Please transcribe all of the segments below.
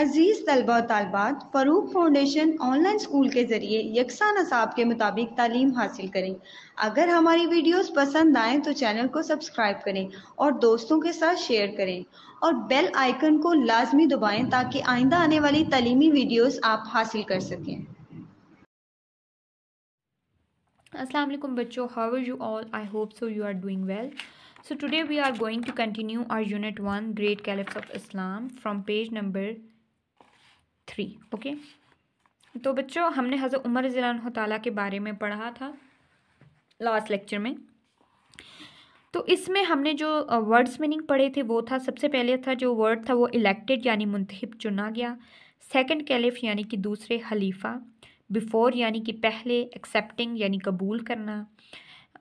अजीज़ तलबा तलबात Farooq foundation online school के ज़रिए यकसा नसाब के मुताबिक तालीम हासिल करें अगर हमारी वीडियोस पसंद आए तो चैनल को सब्सक्राइब करें और दोस्तों के साथ शेयर करें और बेल आइकन को लाजमी दबाएं ताकि आइंदा आने वाली तलीमी वीडियोस आप हासिल कर सकें असलम बच्चों how you all I hope so you are doing well so today we are going to continue our unit one great caliphs of Islam from page number three okay तो बच्चों हमने हज़रत उमर रज़ी ताली के बारे में पढ़ा था लास्ट लेक्चर में तो इसमें हमने जो वर्ड्स मीनिंग पढ़े थे वो था सबसे पहले था जो वर्ड था वो इलेक्टेड यानी मुंतब चुना गया सेकंड कैलिफ यानी कि दूसरे खलीफा बिफोर यानी कि पहले एक्सेप्टिंग यानी कबूल करना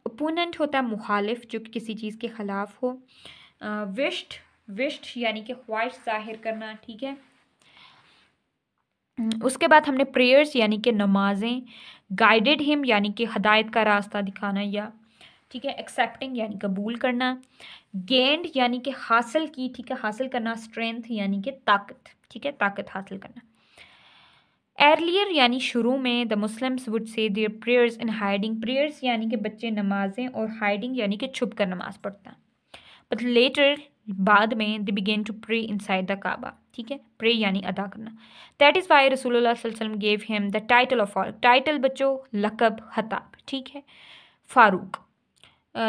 अपोनेंट होता है मुखालिफ जो कि किसी चीज़ के ख़िलाफ़ हो विश्ट विश्ट यानी कि ख्वाहिश ज़ाहिर करना ठीक है हम्म, उसके बाद हमने प्रेयर्स यानी कि नमाजें गाइडेड हिम यानी कि हदायत का रास्ता दिखाना या ठीक है एक्सेप्टिंग यानी कबूल करना गेंड यानी कि हासिल की ठीक है हासिल करना स्ट्रेंथ यानी कि ताकत ठीक है ताकत हासिल करना एर्लियर यानी शुरू में the Muslims would say their prayers in hiding prayers यानी कि बच्चे नमाजें और हाइडिंग यानी कि छुप कर नमाज पढ़ता बट लेटर बाद में they began to pray inside the Kaaba ठीक है प्रे यानी अदा करना that is why Rasool gave him the title of Farooq title बच्चों लकब हताब ठीक है Farooq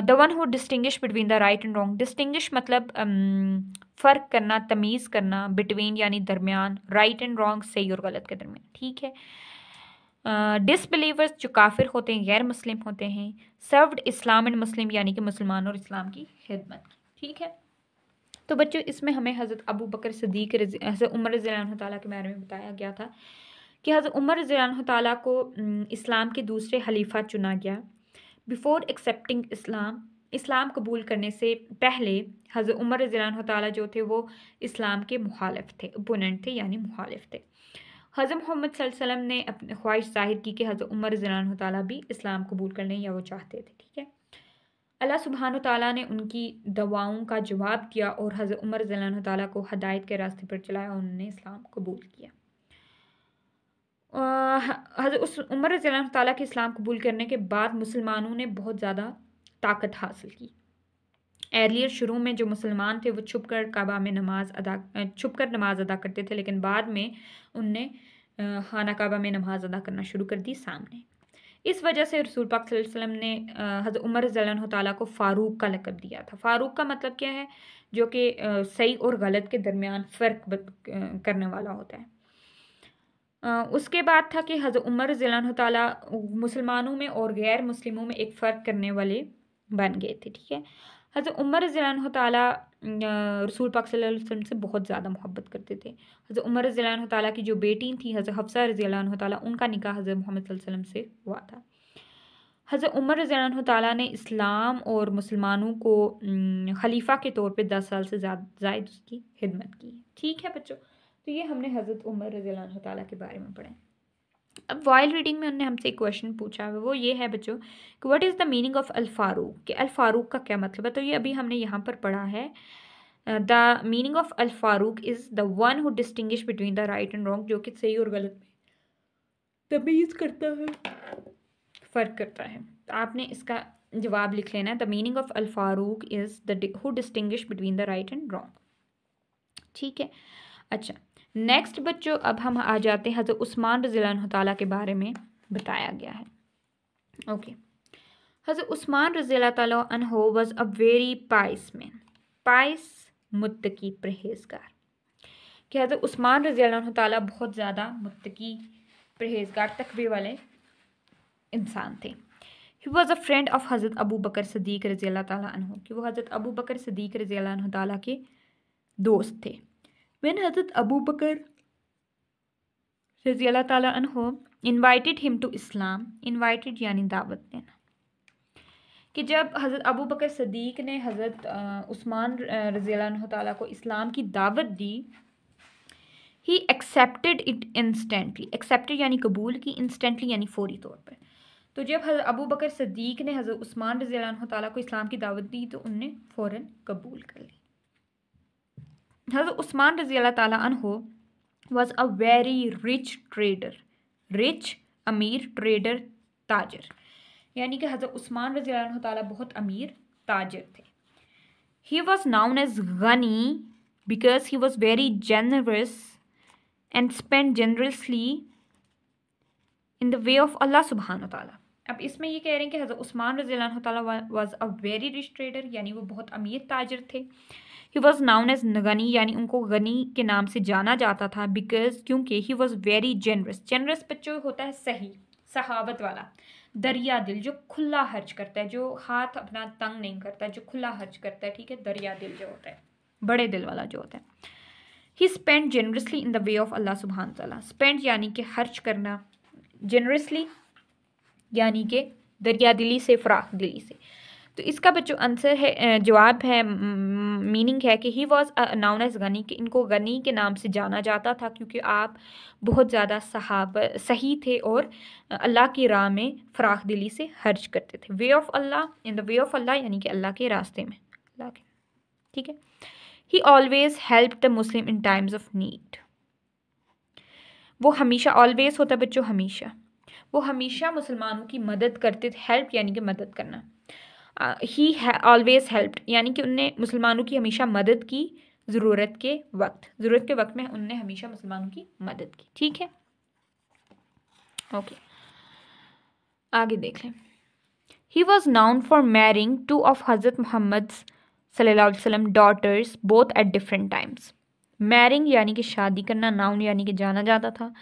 the one who distinguish between the right and wrong distinguish मतलब um, फ़र्क करना तमीज़ करना बिटवीन यानी दरमियान राइट एंड रॉन्ग सही और गलत के दरमियान ठीक है डिसबिलीवर्स uh, जो काफिर होते हैं गैर मुस्लिम होते हैं सर्वड इस्लाम एंड मुस्लिम यानी कि मुसलमान और इस्लाम की खिदमत ठीक है तो बच्चों इसमें हमें हज़रत अबू बकर सदीक हज़रत उमर रज़ी तला के बारे में बताया गया था कि हज़रत उमर रज़ी तला को इस्लाम के दूसरे हलीफा चुना गया बिफ़ोर एक्सेप्टिंग इस्लाम इस्लाम कबूल करने से पहले हज़रत उमर रज़ी तला जो थे वो इस्लाम के मुखालफ थे ओपोनेंट थे यानी मुखालफ थे हज़रत मोहम्मद वसल्लम ने अपने ख्वाहिश जाहिर की कि हज़रत उमर रज़ी तला भी इस्लाम कबूल कर लें या वो चाहते थे ठीक है अल्लाह सुबहान तला ने उनकी दवाओं का जवाब दिया और हज़र उमर जलान ताली को हदायत के रास्ते पर चलाया और उन्होंने इस्लाम कबूल किया हज़र उस उमर जलान ताली के इस्लाम कबूल करने के बाद मुसलमानों ने बहुत ज़्यादा ताकत हासिल की एरलियर शुरू में जो मुसलमान थे वो छुप कर काबा में नमाज अदा छुप कर नमाज अदा करते थे लेकिन बाद में उनने खाना काबा में नमाज अदा करना शुरू कर दी सामने इस वजह से रसूल पाक वसल्लम ने हज़रत उमर रज़ी ताली को फ़ारूक का लकब दिया था फ़ारूक का मतलब क्या है जो कि सही और गलत के दरमियान फ़र्क करने वाला होता है उसके बाद था कि हज़रत उमर रज़ी ताली मुसलमानों में और गैर मुस्लिमों में एक फ़र्क करने वाले बन गए थे ठीक है हज़र उमर रज़ीन ताली रसूल पाक वसल्लम से बहुत ज़्यादा मोहब्बत करते थे हज़र उमर रज़ीन ताली की जो बेटी थी हज़र हफ्सा रजी ताली उनका निकाह हज़र मोहम्मद वसल्लम से हुआ था हज़रत उमर रजी ताली ने इस्लाम और मुसलमानों को खलीफा के तौर पर दस साल से ज़ायद उसकी खिदमत की ठीक है बच्चों तो ये हमने हज़रत उमर रजी ताली के बारे में पढ़ा अब वॉयल रीडिंग में उन्होंने हमसे एक क्वेश्चन पूछा है वो ये है बच्चों कि what is the meaning of Al Farooq कि अल्फ़ारूक का क्या मतलब है तो ये अभी हमने यहाँ पर पढ़ा है the meaning of Al Farooq is the one who distinguish between the right and wrong जो कि सही और गलत में तमीज़ करता है फ़र्क करता है तो आपने इसका जवाब लिख लेना है the meaning of Al Farooq is the who distinguish between the right and wrong ठीक है अच्छा नेक्स्ट बच्चों अब हम आ जाते हैं हज़रत उस्मान रज़ील्ला तला के बारे में बताया गया है ओके हज़र हज़रत उस्मान रज़ील्ला तह was a very pious man pious मुतकी परहेजगार कि हज़रत उस्मान रज़ी तला बहुत ज़्यादा मुतकी परहेजगार तकबे वाले इंसान थे he was a friend of Hazrat Abu बकर सदीक रज़ी ताला कि वो हज़रत अबू बकर सदीक रज़ी तला के दोस्त थे When Hazrat Abu Bakr anhu, invited him to Islam, invited yani दावत देना कि जब हज़रत अबू बकर सदीक ने हज़रत उस्मान रज़ी ताली को इस्लाम की दावत दी he accepted it instantly accepted यानी कबूल की इंस्टेंटली यानी फ़ौरी तौर पर तो जब हज़रत अबू बकर सदीक ने हज़रत उस्मान रज़ी ताली को इस्लाम की दावत दी तो उनने फ़ौर कबूल कर ली हज़रत उस्मान रजी अल्लाह तहो was a very rich trader rich अमीर ट्रेडर ताजर यानी कि हज़रत उस्मान रजी अल्लाह बहुत अमीर ताजर थे he was known as Ghani because he was very generous and spend generously in the way of Allah सुबहान ताली अब इसमें ये कह रहे हैं कि हज़रत उस्मान रजी अल्लाह was a very rich trader यानी वो बहुत अमीर ताजर थे he was known as Ghani यानी उनको गनी के नाम से जाना जाता था बिकॉज क्योंकि he was very generous generous बच्चों होता है सही सहावत वाला दरिया दिल जो खुला हर्ज करता है जो हाथ अपना तंग नहीं करता जो खुला हर्ज करता है ठीक है दरिया दिल जो होता है बड़े दिल वाला जो होता है he spend generously in the way of Allah सुबहान तला स्पेंड यानी कि खर्च करना जेनरसली यानी कि दरिया दिली से फ्राक दिली से तो इसका बच्चों आंसर है जवाब है मीनिंग है कि he was known as Ghani कि इनको गनी के नाम से जाना जाता था क्योंकि आप बहुत ज़्यादा सहाब सही थे और अल्लाह की राह में फ़राख दिली से हर्ज करते थे way of Allah in the way of Allah यानी कि अल्लाह के रास्ते में अल्लाह के ठीक है he always help the Muslim in times of need वो हमेशा ऑलवेज़ होता बच्चों हमेशा वो हमेशा मुसलमानों की मदद करते थे हेल्प यानी कि मदद करना ही ऑलवेज़ हेल्प्ड यानी कि उनने मुसलमानों की हमेशा मदद की ज़रूरत के वक्त ज़रूरत के वक्त में उनने हमेशा मुसलमानों की मदद की ठीक है ओके आगे देख लें he was known for marrying two of Hazrat Muhammad सल्लम daughters both at different times marrying यानी कि शादी करना नाउन यानी कि जाना जाता था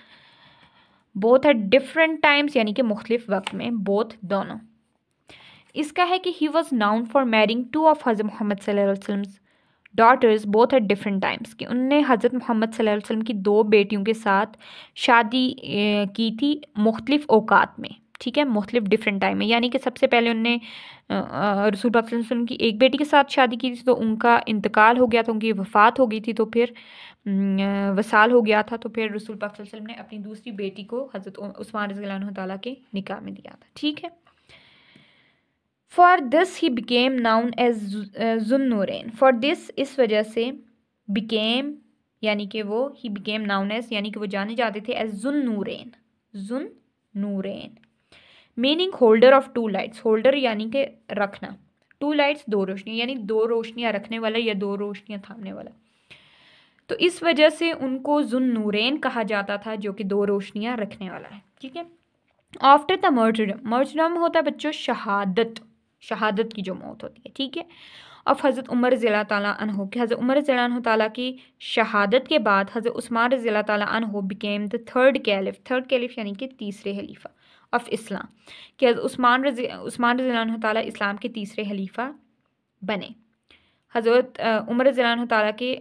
बोथ एट डिफरेंट टाइम्स यानी कि मुख्तफ वक्त में बोथ दोनों इसका है कि he was known for marrying two of Hazrat Muhammad सल्लम daughters both at different times कि उनने हज़रत मोहम्मद वसल्लम की दो बेटियों के साथ शादी की थी मुख्तलिफ़ अवकात में ठीक है मुख्तलिफ डिफरेंट टाइम में यानी कि सबसे पहले उनने रसूल वसल्लम की एक बेटी के साथ शादी की थी तो उनका इंतकाल हो गया था उनकी वफ़ात हो गई थी तो फिर वसाल हो गया था तो फिर रसूल वसल्लम ने अपनी दूसरी बेटी को हज़रत उस्मान रज़ी के निकाह में दिया था ठीक है for this he became known as Zunnurain for this इस वजह से बिकेम यानी कि वो ही बिकेम नाउन एज यानी कि वो जाने जाते थे as Zun Nurain Zun Nurain meaning holder of two lights holder यानी कि रखना टू लाइट्स दो रोशनी यानी दो रोशनियाँ रखने वाला या दो रोशनियाँ थामने वाला तो इस वजह से उनको जुन नूरैन कहा जाता था जो कि दो रोशनियाँ रखने वाला है ठीक है आफ्टर द मर्जरम मर्जरम होता है बच्चों शहादत शहादत की जो मौत होती है ठीक है अब हज़रत उमर ज़िला अनहो की हज़रत उमर ज़िला ताली की शहादत के बाद हज़रत उस्मान ज़िला अनहो became the third caliph third caliph यानी कि तीसरे हलीफ़ा ऑफ इस्लाम कि हज़रत उस्मान रजी उस्मान रजील्ला ताली इस्लाम के तीसरे हलीफ़ा बने हज़रत उमर ज़िला ताली के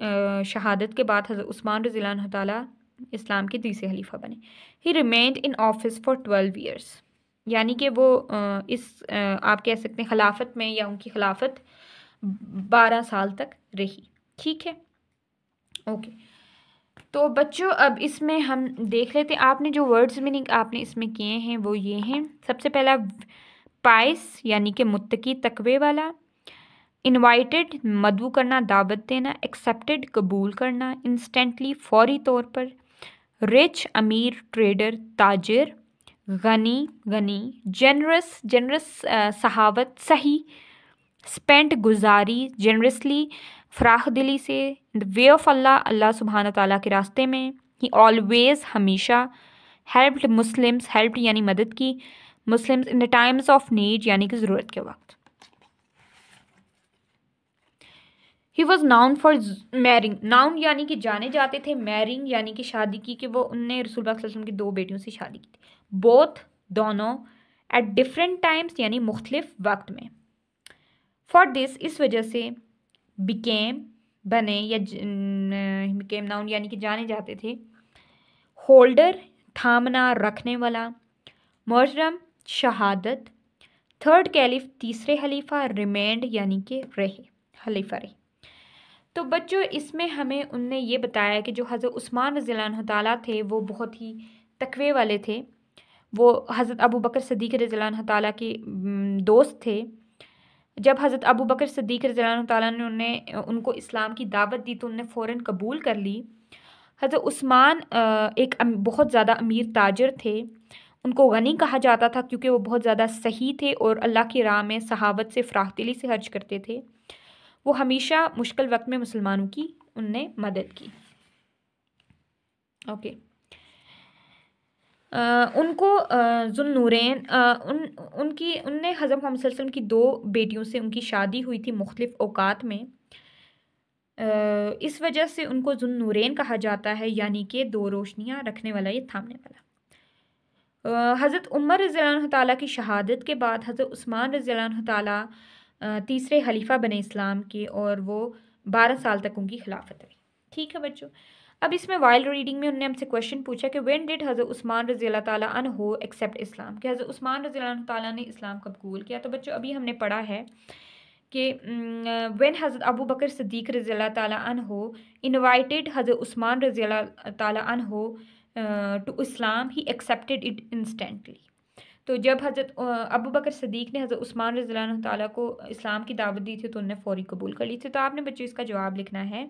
शहादत के बाद हज़रत उस्मान रज़ी ताली इस्लाम के तीसरे हलीफ़ा बने he remained in office for twelve years यानी कि वो इस आप कह सकते हैं खिलाफत में या उनकी खिलाफत बारह साल तक रही ठीक है ओके तो बच्चों अब इसमें हम देख लेते हैं आपने जो वर्ड्स मीनिंग आपने इसमें किए हैं वो ये हैं सबसे पहला पाइस यानी कि मुत्तकी तकवे वाला इनवाइटेड मदबू करना दावत देना एक्सेप्टेड कबूल करना इंस्टेंटली फौरी तौर पर रिच अमीर ट्रेडर ताजिर गनी गनी जनरस जनरस सहावत सही स्पेंट गुजारी जनरसली फ्राख दिली से वे ऑफ अल्लाह अल्लाह सुबहान तला के रास्ते में ही ऑलवेज़ हमेशा हेल्प्ड मुस्लिम्स हेल्प्ड यानी मदद की Muslims in the times of need यानी कि ज़रूरत के वक्त he was known for marrying known यानी कि जाने जाते थे मैरिंग यानी कि शादी की कि वो उनने रसूल पाक की दो बेटियों से शादी की थी बोथ दोनों एट डिफरेंट टाइम्स यानी मुख्तलिफ वक्त में फॉर दिस इस वजह से बिकेम बने या बिकेम नाउन यानी कि जाने जाते थे होल्डर थामना रखने वाला मोहरम शहादत थर्ड कैलिफ तीसरे हलीफा रिमेंड यानी कि रहे हलीफा रहे तो बच्चों इसमें हमें उनने ये बताया कि जो हज़रत उस्मान रज़ी तला थे वो बहुत ही तकवे वाले थे वो हज़रत अबू बकर सदीक रज़ी के दोस्त थे जब हज़रत अबू बकर सदीक रज़ी ताली ने उन्हें उनको इस्लाम की दावत दी तो उनने फ़ौर कबूल कर ली हज़रत उस्मान एक बहुत ज़्यादा अमीर ताजर थे उनको गनी कहा जाता था क्योंकि वो बहुत ज़्यादा सही थे और अल्लाह की राह में सहावत से फ़राख्तिली से खर्च करते थे वो हमेशा मुश्किल वक्त में मुसलमानों की उनने मदद की ओके okay. उनको जुलनूरैन उन उनकी उनने हज़रत मोहम्मद वसल्लम की दो बेटियों से उनकी शादी हुई थी मुख्तलिफ़ अवकात में इस वजह से उनको नूरन कहा जाता है यानी कि दो रोशनियाँ रखने वाला ये थामने वाला हज़रत उमर रज़ी की शहादत के बाद हज़रत उस्मान रज़ी तीसरे खलीफा बने इस्लाम के और वो बारह साल तक उनकी खिलाफत रही ठीक है बच्चों अब इसमें वाइल्ड रीडिंग में उन्होंने हमसे क्वेश्चन पूछा कि वेन डिड हज़र उस्मान रजी अल्लाह तन हो एक्सेप्ट इस्लाम कि हज़र उस्मान रजी ताली ने इस्लाम कबूल किया तो बच्चों अभी हमने पढ़ा है कि वेन हज़रत अबू बकर सदीक रजी अल्लाह तन हो इन्वाइटेड हज़र उस्मान रजी अल्लाह तन हो to Islam he accepted it instantly तो जब हज़रत अबू बकर सदीक ने हज़रत उस्मान रजी ताली को इस्लाम की दावत दी थी तो उन्होंने फ़ौरी कबूल कर ली थी तो आपने बच्चों इसका जवाब लिखना है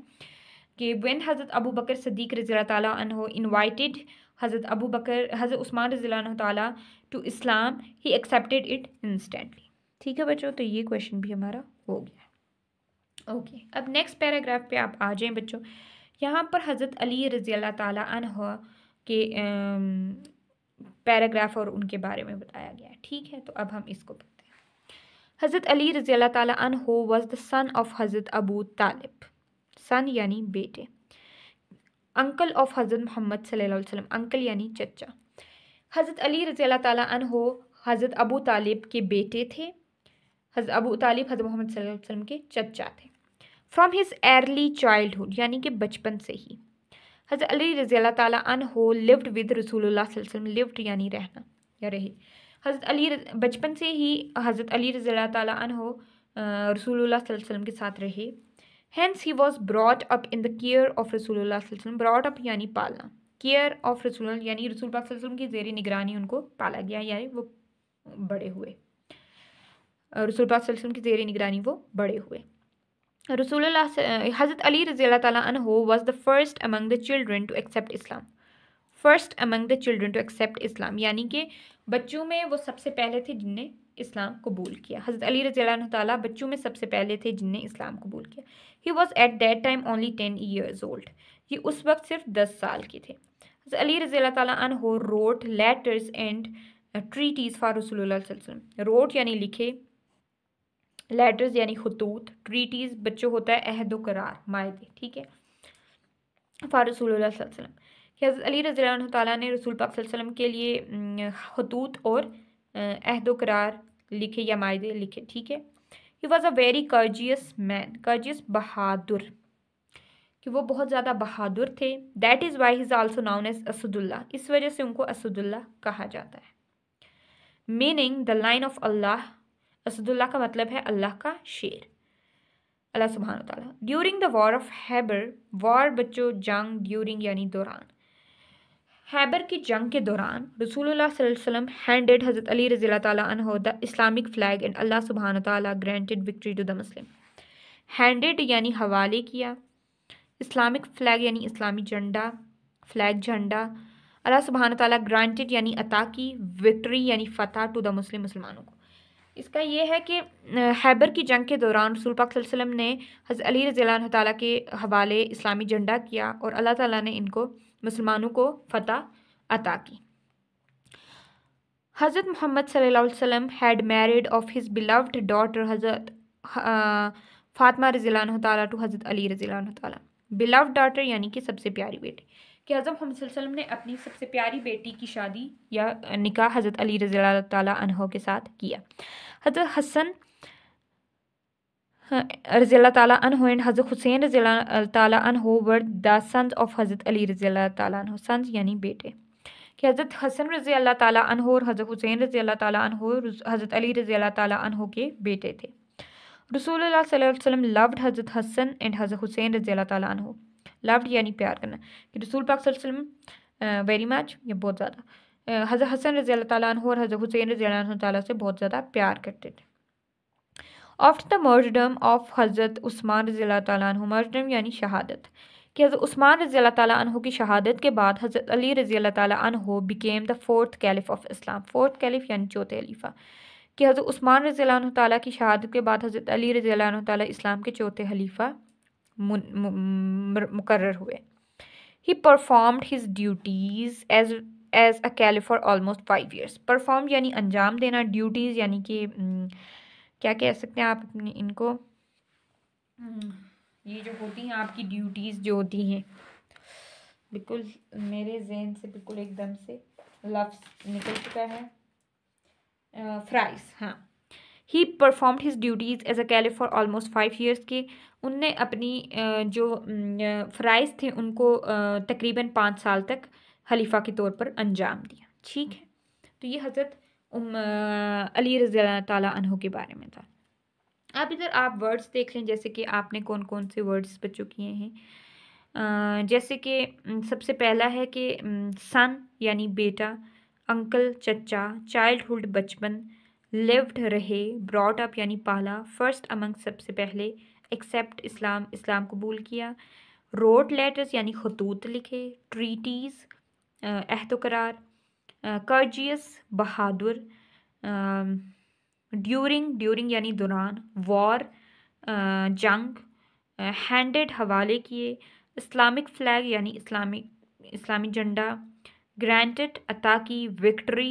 कि वन हज़रत अबू बकर सदीक रज़ी तहो इन्वाइटेड हज़रत अबू बकर हज़रत उस्मान रज़ी तु Islam he accepted it instantly ठीक है बच्चों तो ये क्वेश्चन भी हमारा हो गया ओके okay. अब नेक्स्ट पैराग्राफ पे आप आ जाएं बच्चों यहाँ पर हज़रत अली रज़ी अल्लाह तह के पैराग्राफ um, और उनके बारे में बताया गया है ठीक है तो अब हम इसको पढ़ते हैं हज़रत अली रज़ी अल्लाह तह वॉज़ द सन ऑफ़ हज़रत अबू तालिब सन यानी बेटे अंकल ऑफ हज़रत मोहम्मद सल्लल्लाहु अलैहि वसल्लम अंकल यानी चचा हज़रत अली रज़ी अल्लाह ताली हज़रत अबू तालिब के बेटे थे हज़रत अबू तालिब हज़रत मोहम्मद सल्लल्लाहु अलैहि वसल्लम के चचा थे फ्रॉम हिज एयरली चाइल्डहुड यानी कि बचपन से ही हज़रत अली रज़ी अल्लाह ताली लिव्ड विद रसूलुल्लाह वसल्लम लिव्ड यानी रहना या रहे हज़रत अली बचपन से ही हज़रत अली रज़ी अल्लाह ताली हो रसूलुल्लाह वसल्लम के साथ रहे हैंस he was brought up in the care of Rasool brought up यानी पालना केयर ऑफ रसूल यानी रसूल पाक की जेर निगरानी उनको पाला गया यानी वो बड़े हुए रसूल पाक की जेर निगरानी वो बड़े हुए रसूल हज़रत अली रजी तहो was the first among the children to accept Islam first among the children to accept Islam यानी कि बच्चों में वो सबसे पहले थे जिनने इस्लाम कबूल किया हज़रत अली रजी तच्चों बच्चों में सबसे पहले थे जिनने इस्लाम कबूल किया he was at that time only ten years old ये उस वक्त सिर्फ दस साल के थे अली रज़ी तहो wrote letters and treaties for रसोल्लम रोट यानी लिखे लेटर्स यानी खतूत ट्रीटीज़ बच्चों होता है अहद व करार मायदे ठीक है फ़ार रसोल्लम अली रज़ी ने रसूल पाक वसल्लम के लिए खतूत और अहद करार लिखे या मायदे लिखे ठीक है he was a very courageous man courageous बहादुर कि वो बहुत ज़्यादा बहादुर थे that is why he's also known as Asadullah इस वजह से उनको असदुल्ला कहा जाता है meaning the lion of Allah Asadullah का मतलब है अल्लाह का शेर अल्लाह सुबहान तला during the war of Khaibar war बच्चों जंग ड्यूरिंग यानी दौरान हैबर की जंग के दौरान रसूल वसल्लम हैंडेड हज़रत अली रज़ी तह the Islamic flag and Allah सुबहान ताली granted victory to the Muslim handed यानी हवाले किया इस्लामिक फ़्लैग यानी इस्लामी झंडा फ्लैग झंडा अल्लाह सुबहान तला ग्रांटेड यानी अता की विक्ट्री यानी फ़तह टू द मुस्लिम मुसलमानों को इसका यह है कि हैबर की जंग के दौरान रसूल पाकलम ने हज़रत अली रज़ी ताली के हवाले इस्लामी झंडा किया और अल्लाह ताली ने इनको मुसलमानों को फतह अता की हज़रत मोहम्मद सल्लल्लाहु अलैहि वसल्लम had married of his beloved daughter Hazrat Fatima रजीलान तला टू हज़रत अली रजीलान तला बिलव्ड डॉटर यानी कि सबसे प्यारी बेटी कि हज़रत मोहम्मद वसल्लम ने अपनी सबसे प्यारी बेटी की शादी या निकाह हज़रत अली रज़ी तह के साथ किया हज़रत हसन रज़ी तन अनहो एंड हज़रत हुसैन रज़ी ताली अनहो were the sons of Hazrat Ali रज़ी ताली अनहो सन्स यानी बेटे कि हज़रत हसन रज़ी अल्लाह ताली अनहो और हज़रत हुसैन रज़ी अल्लाह ताली अनहो हज़रत अली रज़ी अल्लाह ताली अनहो के बेटे थे रसूल वसल्लम लव्ड हज़रत हसन एंड हज़रत हुसैन रज़ी अल्लाह ताली अनहो लव्ड यानी प्यार करना कि रसूल पाक वसलम वेरी मच या बहुत ज़्यादा हज़रत हसन रज़ी अल्लाह ताली अनहो और हज़रत हुसैन रज़ी अल्लाह ताली से बहुत ज़्यादा प्यार करते थे आफ्टर द मर्डम ऑफ हज़रत उस्मान रज़ी तु मर्डम यानी शहादत कि हज़रत उस्मान रज़ी तु की शहादत के बाद हज़रत अली रज़ी तु became the fourth caliph of Islam fourth caliph यानी चौथे खलीफा कि हज़रत उस्मान रज़ी ताली की शहादत के बाद हज़रत अली रज़ी तस्लाम के चौथे हलीफ़ा मुकर हुए he performed his duties as as a caliph for almost five years perform यानी अंजाम देना ड्यूटीज़ यानी कि हम्म, क्या कह सकते हैं आप अपने इनको हम्म, ये जो होती हैं आपकी ड्यूटीज़ जो होती हैं बिल्कुल मेरे जहन से बिल्कुल एकदम से लफ्स निकल चुका है फ़्राइज हाँ he performed his duties as a caliph for almost five years के उनने अपनी जो फ़्राइज थे उनको तकरीबन पाँच साल तक खलीफा के तौर पर अंजाम दिया ठीक है तो ये हज़रत उम अली रज़ी तह के बारे में था अब इधर आप वर्ड्स देख लें जैसे कि आपने कौन कौन से वर्ड्स बच्चों किए हैं जैसे कि सबसे पहला है कि सन यानी बेटा अंकल चचा चाइल्डहुड बचपन लिव्ड रहे ब्रॉड अप यानी पाला फर्स्ट अमंग सबसे पहले एक्सेप्ट इस्लाम इस्लाम कबूल किया रोड लेटर्स यानी खतूत लिखे ट्रीटीज़ अहद करार कर्जियस बहादुर ड्यूरिंग ड्यूरिंग यानी दौरान वॉर जंग हैंडेड हवाले किए इस्लामिक फ्लैग यानी इस्लामिक इस्लामी झंडा ग्रांटेड अता की विक्ट्री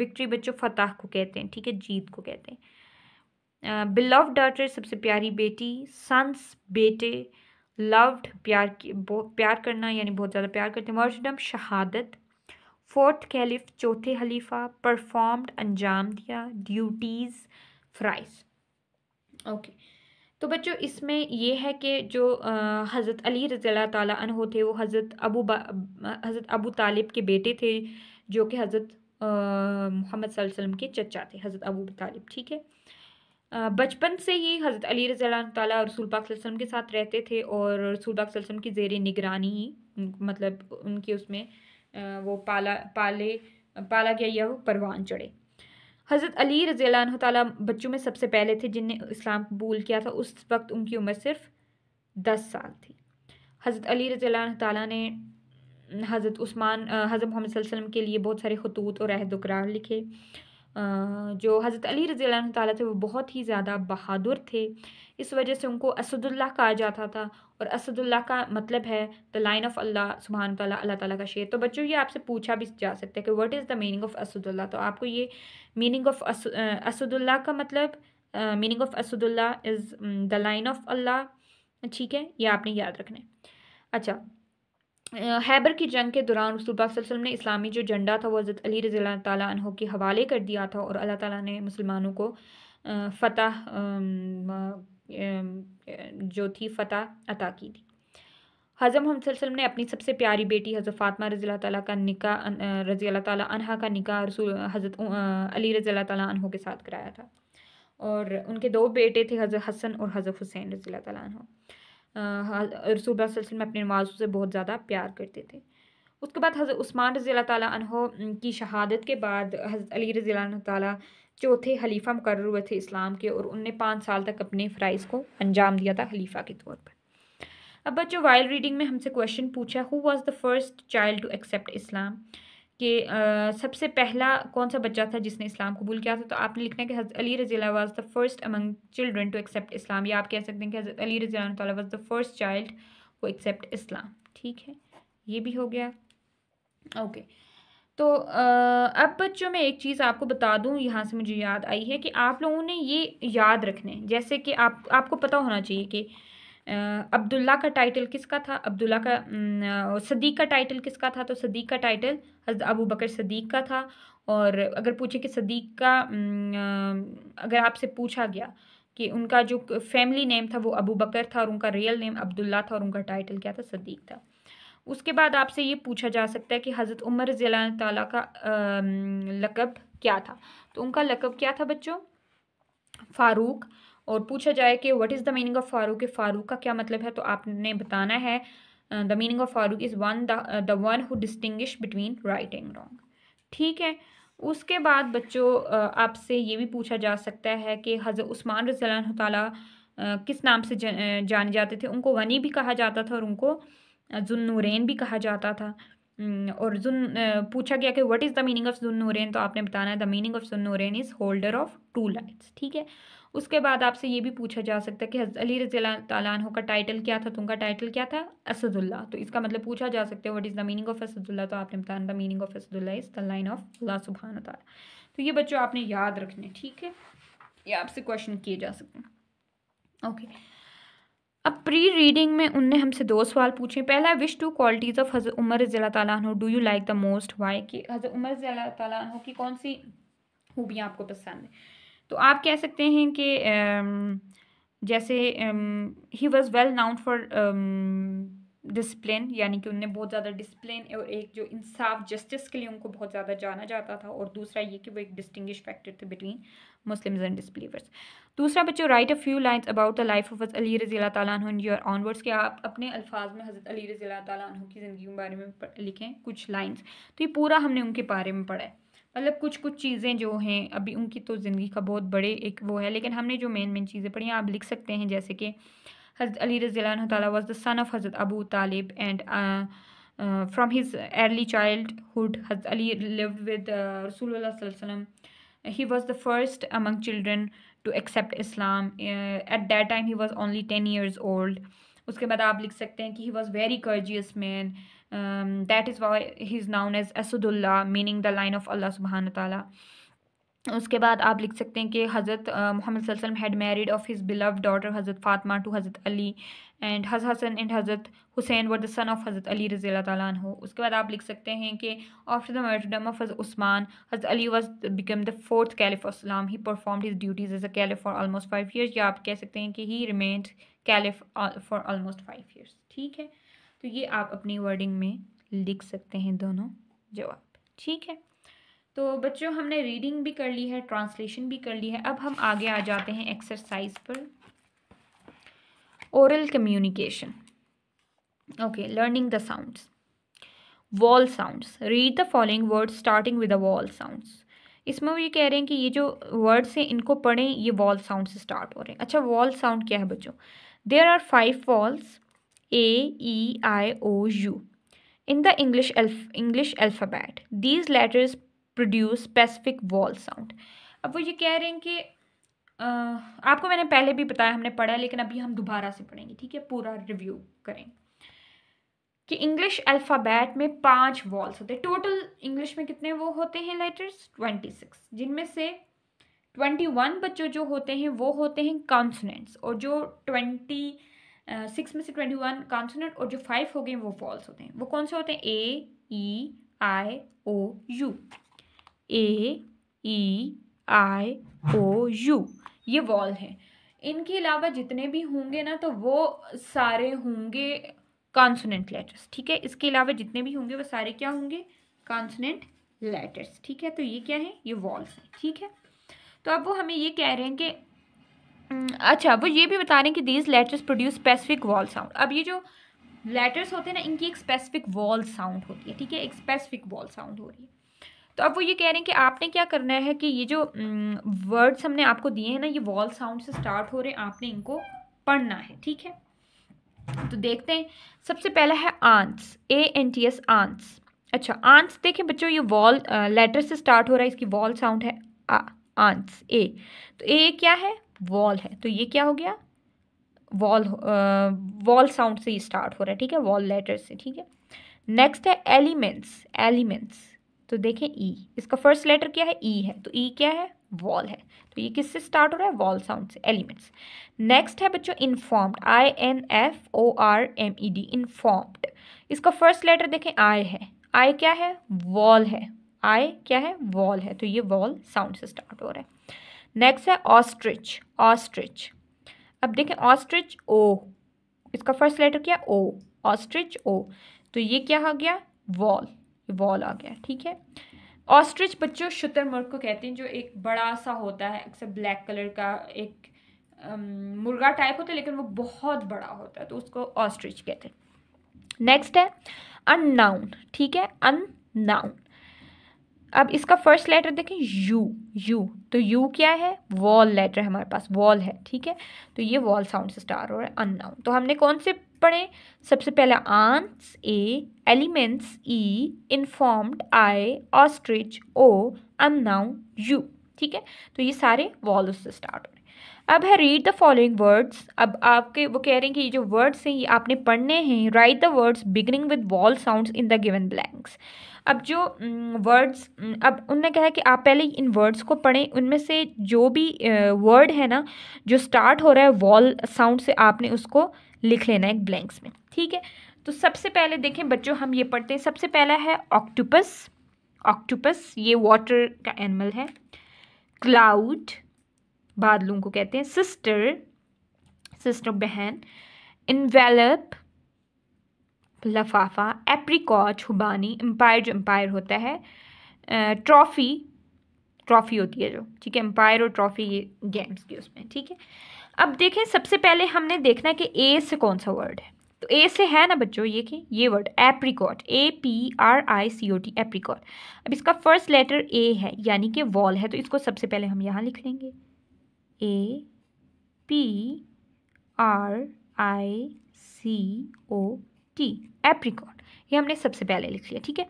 विक्ट्री बच्चों फतह को कहते हैं ठीक है जीत को कहते हैं बिलव डॉटर सबसे प्यारी बेटी सन्स बेटे लव्ड प्यार की प्यार करना यानी बहुत ज़्यादा प्यार करते हैं मर्शडम शहादत फोर्थ कैलिफ चौथे हलीफा परफॉर्म्ड अंजाम दिया ड्यूटीज़ फ्राइज ओके तो बच्चों इसमें यह है कि जो हज़रत अली रज़ी तहो थे वो हज़रत अबू हज़रत अबू तालिब के बेटे थे जो कि हज़रत मोहम्मद वसल्लम के चचा थे हज़रत अबू तालिब ठीक है बचपन से ही हज़रत अली रज़ी और रसूल पाक वसल्लम के साथ रहते थे और रसूल पाक वसल्लम की जेर निगरानी ही मतलब उनके उसमें वो पाला पाले पाला गया या वो परवान चढ़े हज़रत अली रजील्ला ताली बच्चों में सबसे पहले थे जिनने इस्लाम कबूल किया था उस वक्त उनकी उम्र सिर्फ दस साल थी हज़रत अली रजील्ला ताली ने हज़रत उस्मान हज़रत मोहम्मद वसल्लम के लिए बहुत सारे खतूत और अहदुकरार लिखे जो हज़रत अली रज़ी ताली थे वो बहुत ही ज़्यादा बहादुर थे इस वजह से उनको असदुल्ला कहा जाता था और असदुल्ला का मतलब है द लाइन ऑफ अल्लाह सुबहान तला अल्लाह ताला का शेर तो बच्चों ये आपसे पूछा भी जा सकता है कि what is the meaning of Asadullah तो आपको ये मीनिंग ऑफ असदुल्ला का मतलब meaning of Asadullah is the lion of Allah ठीक है ये आपने याद रखना है अच्छा हैबर की जंग के दौरान रसूल ने इस्लामी जो झंडा था वो हज़रत अली रज़ी तहों के हवाले कर दिया था और अल्लाह ताला ने मुसलमानों को फ़तह जो थी फ़तह अता की थी हज़म हम ने अपनी सबसे प्यारी बेटी हज़रत फ़ातमा रज़ी ताली का निका रज़ी ताली अनहा का निका रसूल हज़रत अली रज़ी तहों के साथ कराया था और उनके दो बेटे थे हज़रत हसन और हज़रत हुसैन रज़ी तहों रसूल वसल्लम अपने नमाजों से बहुत ज़्यादा प्यार करते थे उसके बाद हज़रत उस्मान रज़ी तु की शहादत के बाद हज़रत अली रज़ी तौथे चौथे हलीफ़ा मुकर हुए थे इस्लाम के और उनने पाँच साल तक अपने फ़राइज़ को अंजाम दिया था हलीफ़ा के तौर पर अब बच्चों वाइल रीडिंग में हमसे क्वेश्चन पूछा who was the first child to accept Islam कि सबसे पहला कौन सा बच्चा था जिसने इस्लाम कबूल किया था तो आपने लिखना है कि हज़रत अली रज़ी was the first among children to accept Islam या आप कह सकते हैं कि हज़रत अली रज़ी वाज द फर्स्ट चाइल्ड वो एक्सेप्ट इस्लाम ठीक है ये भी हो गया ओके तो अब बच्चों मैं एक चीज़ आपको बता दूँ यहाँ से मुझे याद आई है कि आप लोगों ने ये याद रखना है जैसे कि आप आपको पता होना चाहिए कि अब्दुल्ला का टाइटल किसका था अब्दुल्ला का सदीक का टाइटल किसका था तो सदीक का टाइटल अबू बकर सदीक का था और अगर पूछे कि सदीक का अगर आपसे पूछा गया कि उनका जो फैमिली नेम था वो अबू बकर था और उनका रियल नेम अब्दुल्ला था और उनका टाइटल क्या था सदीक था उसके बाद आपसे ये पूछा जा सकता है कि हज़रत उमर ज़िला तला का लकब क्या था तो उनका लकब क्या था बच्चों फ़ारूक और पूछा जाए कि what is the meaning of Farooq Farooq का क्या मतलब है तो आपने बताना है the meaning of Farooq is one the one who distinguish between right and wrong ठीक है उसके बाद बच्चों uh, आपसे ये भी पूछा जा सकता है कि हज़र उस्मान रजील्ला तला uh, किस नाम से uh, जाने जाते थे उनको गनी भी कहा जाता था और उनको जुन्नूरैन भी कहा जाता था हम्म, और जुन पूछा गया कि what is the meaning of Zunnurain तो आपने बताना है the meaning of Zunnurain is holder of two lights ठीक है उसके बाद आपसे ये भी पूछा जा सकता है कि हज़रत अली रजी का टाइटल क्या था तुमका टाइटल क्या था असदुल्ला तो इसका मतलब पूछा जा सकता है what is the meaning of Asadullah तो आपने बताना the meaning of Asadullah is the lion of Allah सुबहान तला तो ये बच्चों आपने याद रखने ठीक है ये आपसे क्वेश्चन किए जा सकते हैं ओके okay. अब प्री रीडिंग में उनने हमसे दो सवाल पूछे पहला which two qualities of Hazrat Umar रज़ी तु do you like the most why कि हज़र उमर रज़ी तु की कौन सी खूबियाँ आपको पसंद है तो आप कह सकते हैं कि जैसे he was well known for discipline यानी कि उनने बहुत ज़्यादा डिसप्लिन और एक जो इंसाफ जस्टिस के लिए उनको बहुत ज़्यादा जाना जाता था और दूसरा ये कि वो एक डिस्टिंगश फैक्टर थे बिटवीन मुस्लिम्स एंड डिसबिलीवर्स दूसरा बच्चों write a few lines about the life of Ali रजी तु योर ऑनवर्ड्स के आप अपने अल्फाज में हज़रत अली रजी तु की ज़िंदगी के बारे में लिखें कुछ लाइन्स तो ये पूरा हमने उनके बारे में पढ़ा है मतलब कुछ कुछ चीज़ें जो हैं अभी उनकी तो ज़िंदगी का बहुत बड़े एक वो है लेकिन हमने जो मेन मेन चीज़ें पढ़ी हैं आप लिख सकते हैं जैसे कि Hazrat Ali Ta'ala was the son of Hazrat Abu Talib and uh, uh, from his early childhood Hazrat Ali lived with uh, Rasulullah sallallahu alaihi wasallam he was the first among children to accept Islam uh, at that time he was only 10 years old उसके बाद आप लिख सकते हैं कि he was very courageous man that is why he is known as Asadullah meaning the lion of Allah सुबहान तला उसके बाद आप लिख सकते हैं कि हज़रत मोहम्मद सल्लम had married of his beloved daughter Hazrat Fatima to Hazrat Ali and हज़ Hasan and Hazrat Hussain were the son of Hazrat Ali रज़ी तैन हो उसके बाद आप लिख सकते हैं कि आफ्टर द मर्टडम ऑफ हज़ Usman Hazrat Ali was become the fourth caliph Islam he perform his duties as a caliph for almost five years या आप कह सकते हैं कि he remained caliph for almost five years ठीक है तो ये आप अपनी वर्डिंग में लिख सकते हैं दोनों जवाब ठीक है तो बच्चों हमने रीडिंग भी कर ली है ट्रांसलेशन भी कर ली है अब हम आगे आ जाते हैं एक्सरसाइज पर oral communication okay learning the sounds vowel sounds read the following words starting with the vowel sounds इसमें वो ये कह रहे हैं कि ये जो वर्ड्स हैं इनको पढ़ें ये वॉल साउंड से स्टार्ट हो रहे हैं अच्छा वॉल साउंड क्या है बच्चों there are five vowels A E I O U in the English English alphabet these letters produce specific vowel sound अब वो ये कह रहे हैं कि आ, आपको मैंने पहले भी बताया हमने पढ़ा है लेकिन अभी हम दोबारा से पढ़ेंगे ठीक है पूरा रिव्यू करेंगे कि इंग्लिश अल्फ़ाबेट में पांच वॉल्स होते हैं टोटल इंग्लिश में कितने वो होते हैं लेटर्स ट्वेंटी सिक्स जिनमें से ट्वेंटी वन बच्चों जो होते हैं वो होते हैं कॉन्सनेंट्स और जो ट्वेंटी सिक्स में से ट्वेंटी वन कॉन्सनेंट और जो फाइव हो गए वो वॉल्स होते हैं वो कौन से होते हैं A E I O U A E I O U ये वॉल हैं इनके अलावा जितने भी होंगे ना तो वो सारे होंगे कॉन्सोनेंट लेटर्स ठीक है इसके अलावा जितने भी होंगे वो सारे क्या होंगे कॉन्सोनेंट लेटर्स ठीक है तो ये क्या है ये वॉल्स हैं ठीक है तो अब वो हमें ये कह रहे हैं कि अच्छा वो ये भी बता रहे हैं कि these letters produce specific vowel sound अब ये जो लेटर्स होते हैं ना इनकी एक स्पेसिफिक वॉल साउंड होती है ठीक है एक स्पेसिफिक वॉल साउंड हो रही है तो अब वो ये कह रहे हैं कि आपने क्या करना है कि ये जो वर्ड्स हमने आपको दिए हैं ना ये वॉल साउंड से स्टार्ट हो रहे हैं आपने इनको पढ़ना है ठीक है तो देखते हैं सबसे पहला है ants A N T S ants अच्छा आंस देखें बच्चों ये वॉल लेटर से स्टार्ट हो रहा है इसकी वॉल साउंड है आंस ए तो ए क्या है वॉल है तो ये क्या हो गया वॉल वॉल साउंड से ही स्टार्ट हो रहा है ठीक है वॉल लेटर से ठीक है नेक्स्ट है एलिमेंट्स एलिमेंट्स तो देखें ई e, इसका फर्स्ट लेटर क्या है ई e है तो ई e क्या है वॉल है तो ये किससे स्टार्ट हो रहा है वॉल साउंड से एलिमेंट्स नेक्स्ट है बच्चों informed I N F O R M E D informed इसका फर्स्ट लेटर देखें आई है आई क्या है वॉल है आई क्या है वॉल है तो ये वॉल साउंड से स्टार्ट हो रहा है नेक्स्ट है ऑस्ट्रिच ऑस्ट्रिच अब देखें ऑस्ट्रिच ओ इसका फर्स्ट लेटर क्या ओ ऑस्ट्रिच ओ तो ये क्या हो गया वॉल वॉल आ गया ठीक है ऑस्ट्रिच बच्चों मुर्ग को कहते हैं जो एक बड़ा सा होता है अक्सर ब्लैक कलर का एक मुर्गा टाइप होता है लेकिन वो बहुत बड़ा होता है तो उसको ऑस्ट्रिच कहते हैं नेक्स्ट है अननाउन ठीक है अननाउन अब इसका फर्स्ट लेटर देखें यू यू तो यू क्या है वॉल लेटर हमारे पास वॉल है ठीक है तो ये वॉल साउंड से स्टार हो रहा है अननाउन तो हमने कौन से पढ़ें सबसे पहले ants A elements E informed I ostrich O M now U ठीक है तो ये सारे वॉल्व से स्टार्ट हो रहे हैं अब है रीड द फॉलोइंग वर्ड्स अब आपके वो कह रहे हैं कि ये जो वर्ड्स हैं ये आपने पढ़ने हैं write the words beginning with vowel sounds in the given blanks अब जो वर्ड्स अब उनने कहा है कि आप पहले इन वर्ड्स को पढ़ें उनमें से जो भी वर्ड है ना जो स्टार्ट हो रहा है वॉल साउंड से आपने उसको लिख लेना है एक ब्लैंक्स में ठीक है तो सबसे पहले देखें बच्चों हम ये पढ़ते हैं सबसे पहला है ऑक्टोपस ऑक्टोपस ये वाटर का एनिमल है क्लाउड बादलों को कहते हैं सिस्टर सिस्टर बहन इन्वेलप लफाफा एप्रिकॉच हुबानी एम्पायर जो एम्पायर होता है ट्रॉफ़ी ट्रॉफ़ी होती है जो ठीक है एम्पायर और ट्रॉफ़ी ये गेम्स की उसमें ठीक है अब देखें सबसे पहले हमने देखना है कि ए से कौन सा वर्ड है तो ए से है ना बच्चों ये कि ये word apricot A P R I C O T apricot अब इसका फर्स्ट लेटर ए है यानी कि वॉल है तो इसको सबसे पहले हम यहाँ लिख लेंगे A P R I C O T apricot ये हमने सबसे पहले लिख लिया ठीक है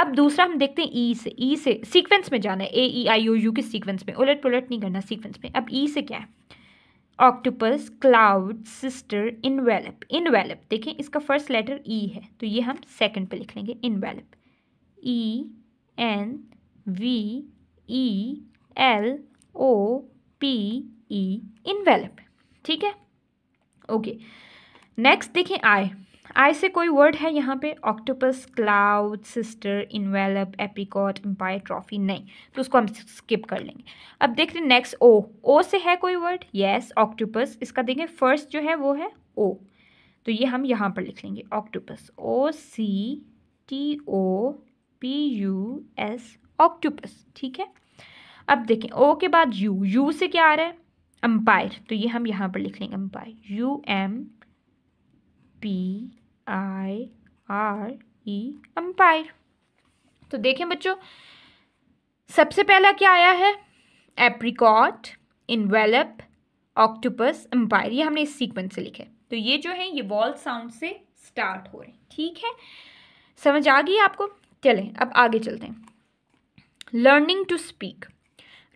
अब दूसरा हम देखते हैं ई से ई से सीक्वेंस में जाना है ए ई आई ओ यू के सीक्वेंस में उलट पुलट नहीं करना सीक्वेंस में अब ई से क्या है octopus cloud sister envelope envelope देखें इसका फर्स्ट लेटर ई है तो ये हम सेकंड पे लिख लेंगे envelope E N V E L O P E envelope ठीक है ओके नेक्स्ट देखें आई आई से कोई वर्ड है यहाँ पे octopus cloud sister envelope apricot umpire trophy नहीं तो उसको हम स्किप कर लेंगे अब देखते हैं नेक्स्ट ओ ओ से है कोई वर्ड येस ऑक्टोपस इसका देखें फर्स्ट जो है वो है ओ तो ये हम यहाँ पर लिख लेंगे octopus O C T O P U S octopus ठीक है अब देखें ओ के बाद यू यू से क्या आ रहा है अम्पायर तो ये हम यहाँ पर लिख लेंगे umpire U M P I R E umpire तो देखें बच्चों सबसे पहला क्या आया है एप्रिकॉट इनवेलप ऑक्टोपस अम्पायर ये हमने इस सीक्वेंस से लिखा है तो ये जो है ये वॉल साउंड से स्टार्ट हो रहे हैं ठीक है समझ आ गई आपको चलें अब आगे चलते हैं learning to speak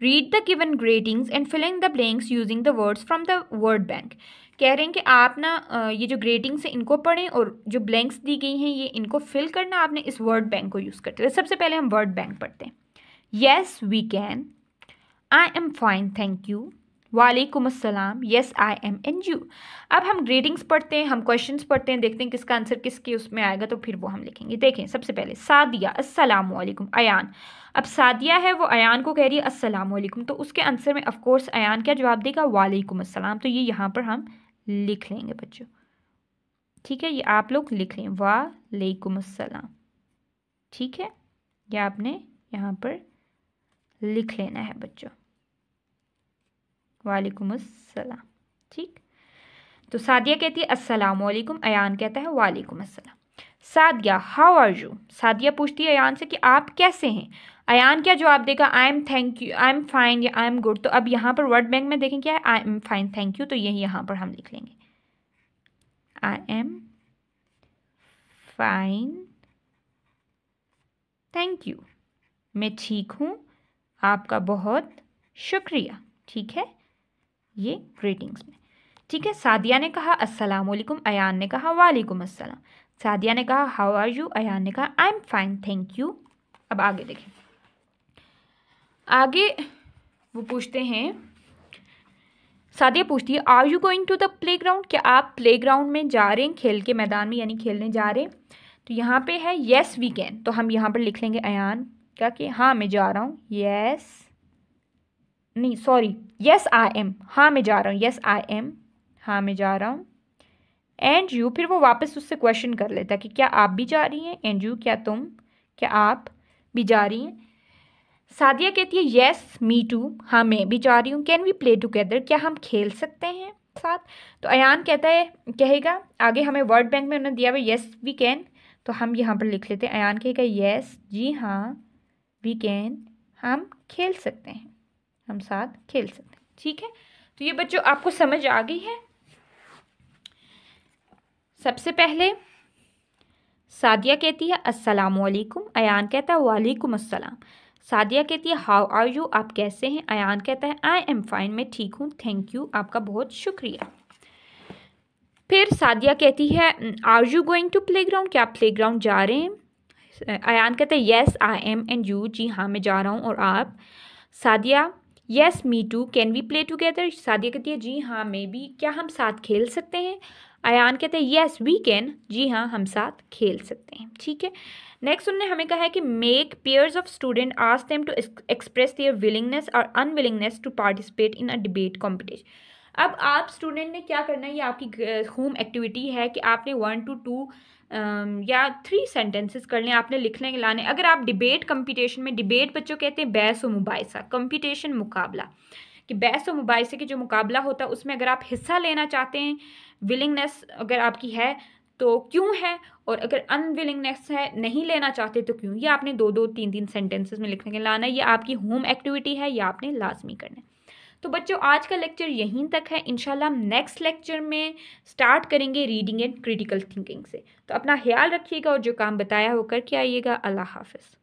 read the given greetings and filling the blanks using the words from the word bank कह रहे हैं कि आप ना ये जो ग्रेडिंग्स हैं इनको पढ़ें और जो ब्लैंक्स दी गई हैं ये इनको फिल करना आपने इस वर्ड बैंक को यूज़ करते हैं सबसे पहले हम वर्ड बैंक पढ़ते हैं yes we can I am fine thank you वालेकुम अस्सलाम yes I am and you अब हम ग्रीटिंग्स पढ़ते हैं हम क्वेश्चन पढ़ते हैं देखते हैं किसका आंसर किसके उसमें आएगा तो फिर वो हम लिखेंगे देखें सबसे पहले सादिया अस्सलाम वालेकुम अयान अब सादिया है वो अयान को कह रही है अस्सलाम वालेकुम तो उसके आंसर में ऑफ कोर्स अयान क्या जवाब देगा वालेकुम असलम तो ये यहाँ पर हम लिख लेंगे बच्चों ठीक है ये आप लोग लिख लें अस्सलाम ठीक है ये आपने यहाँ पर लिख लेना है बच्चों अस्सलाम ठीक तो सादिया कहती है अस्सलाम वालेकुम अयान कहता है वालेकुम अस्सलाम Sadiya how are you Sadiya पूछती है अयान से कि आप कैसे हैं आयान क्या जवाब देगा I am thank you I am fine या आई एम गुड तो अब यहाँ पर वर्ड बैंक में देखें क्या है I am fine thank you तो यही यहाँ पर हम लिख लेंगे I am fine thank you मैं ठीक हूँ आपका बहुत शुक्रिया ठीक है ये ग्रीटिंग्स में ठीक है सादिया ने कहा अस्सलाम वालेकुम अयान ने कहा वालेकुम अस्सलाम सादिया ने कहा हाउ आर यू अयान ने कहा I am fine thank you अब आगे देखें आगे वो पूछते हैं सादिया पूछती है are you going to the playground क्या आप प्ले ग्राउंड में जा रहे हैं खेल के मैदान में यानी खेलने जा रहे हैं तो यहाँ पे है येस वी कैन तो हम यहाँ पर लिख लेंगे अन क्या कि हाँ मैं जा रहा हूँ येस नहीं सॉरी येस आई एम हाँ मैं जा रहा हूँ येस आई एम हाँ मैं जा रहा हूँ एंड यू फिर वो वापस उससे क्वेश्चन कर लेता कि क्या आप भी जा रही हैं एंड यू क्या तुम क्या आप भी जा रही हैं सादिया कहती है येस मी टू हाँ मैं भी जा रही हूँ कैन वी प्ले टुगेदर क्या हम खेल सकते हैं साथ तो अयान कहता है कहेगा आगे हमें वर्ड बैंक में उन्होंने दिया हुआ येस वी कैन तो हम यहाँ पर लिख लेते हैं अयान कहेगा येस जी हाँ वी कैन हम खेल सकते हैं हम साथ खेल सकते हैं ठीक है तो ये बच्चों आपको समझ आ गई है सबसे पहले सादिया कहती है अस्सलाम वालेकुम अयान कहता है वालेकुम अस्सलाम सादिया कहती है हाउ आर यू आप कैसे हैं अन कहता है आई एम फाइन मैं ठीक हूँ थैंक यू आपका बहुत शुक्रिया फिर सादिया कहती है are you going to playground क्या आप प्ले ग्राउंड जा रहे हैं अन कहते हैं yes I am and you जी हाँ मैं जा रहा हूँ और आप Sadiya yes me too can we play together Sadiya कहती है जी हाँ मे बी क्या हम साथ खेल सकते हैं अन कहते हैं येस वी कैन जी हाँ हम साथ खेल सकते हैं ठीक है नेक्स्ट उन्होंने हमें कहा है कि make pairs of student ask them to express their willingness और unwillingness to participate in a debate competition अब आप स्टूडेंट ने क्या करना है ये आपकी होम एक्टिविटी है कि आपने वन टू टू या थ्री सेंटेंसेस कर लें आपने लिखने के लाने अगर आप डिबेट कम्पिटिशन में डिबेट बच्चों कहते हैं बैस व मुबाइसा कम्पिटिशन मुकाबला कि बैस व मुबाइसे के जो मुकाबला होता है उसमें अगर आप हिस्सा लेना चाहते हैं विलिंगनेस अगर आपकी है तो क्यों है और अगर अनविलिंगनेस है नहीं लेना चाहते तो क्यों ये आपने दो दो तीन तीन सेंटेंसेस में लिखने के लाना ये आपकी होम एक्टिविटी है या आपने लाजमी करना है तो बच्चों आज का लेक्चर यहीं तक है इनशाला हम नेक्स्ट लेक्चर में स्टार्ट करेंगे रीडिंग एंड क्रिटिकल थिंकिंग से तो अपना ख्याल रखिएगा और जो काम बताया हो करके आइएगा अल्लाह हाफिज़